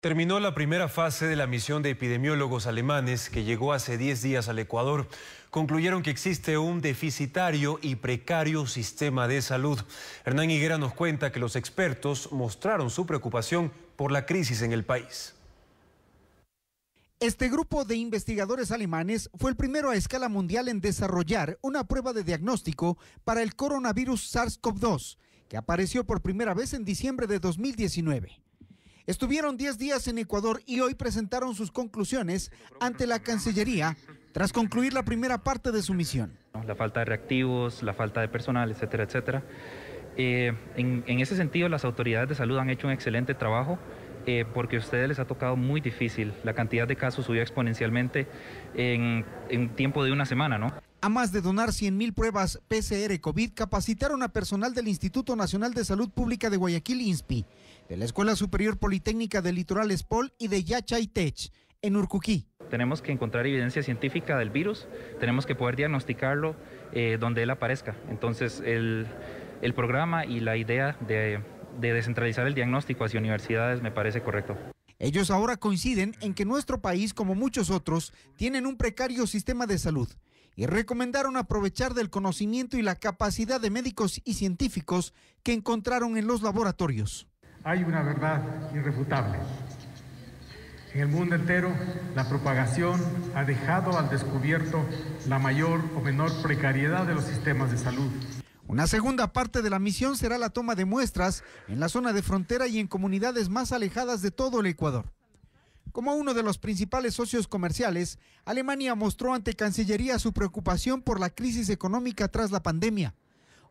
Terminó la primera fase de la misión de epidemiólogos alemanes que llegó hace 10 días al Ecuador. Concluyeron que existe un deficitario y precario sistema de salud. Hernán Higuera nos cuenta que los expertos mostraron su preocupación por la crisis en el país. Este grupo de investigadores alemanes fue el primero a escala mundial en desarrollar una prueba de diagnóstico para el coronavirus SARS-CoV-2, que apareció por primera vez en diciembre de 2019. Estuvieron 10 días en Ecuador y hoy presentaron sus conclusiones ante la Cancillería tras concluir la primera parte de su misión. La falta de reactivos, la falta de personal, etcétera, etcétera. Eh, en, ese sentido, las autoridades de salud han hecho un excelente trabajo eh, porque a ustedes les ha tocado muy difícil. La cantidad de casos subió exponencialmente en, en tiempo de una semana, ¿no? A más de donar 100.000 pruebas PCR COVID, capacitaron a personal del Instituto Nacional de Salud Pública de Guayaquil, INSPI, de la Escuela Superior Politécnica del Litoral SPOL y de Yachay, TECH, en Urcuquí. Tenemos que encontrar evidencia científica del virus, tenemos que poder diagnosticarlo eh, donde él aparezca. Entonces, el programa y la idea de de descentralizar el diagnóstico hacia universidades me parece correcto. Ellos ahora coinciden en que nuestro país, como muchos otros, tienen un precario sistema de salud y recomendaron aprovechar del conocimiento y la capacidad de médicos y científicos que encontraron en los laboratorios. Hay una verdad irrefutable. En el mundo entero, la propagación ha dejado al descubierto la mayor o menor precariedad de los sistemas de salud. Una segunda parte de la misión será la toma de muestras en la zona de frontera y en comunidades más alejadas de todo el Ecuador. Como uno de los principales socios comerciales, Alemania mostró ante Cancillería su preocupación por la crisis económica tras la pandemia.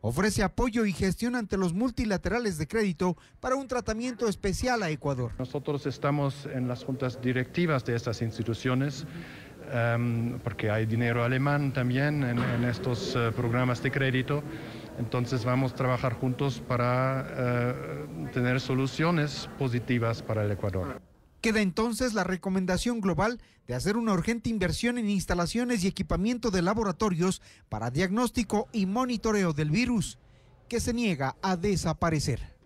Ofrece apoyo y gestión ante los multilaterales de crédito para un tratamiento especial a Ecuador. Nosotros estamos en las juntas directivas de estas instituciones. Em, porque hay dinero alemán también en, estos eh, programas de crédito. Entonces vamos a trabajar juntos para eh, tener soluciones positivas para el Ecuador. Queda entonces la recomendación global de hacer una urgente inversión en instalaciones y equipamiento de laboratorios para diagnóstico y monitoreo del virus, que se niega a desaparecer.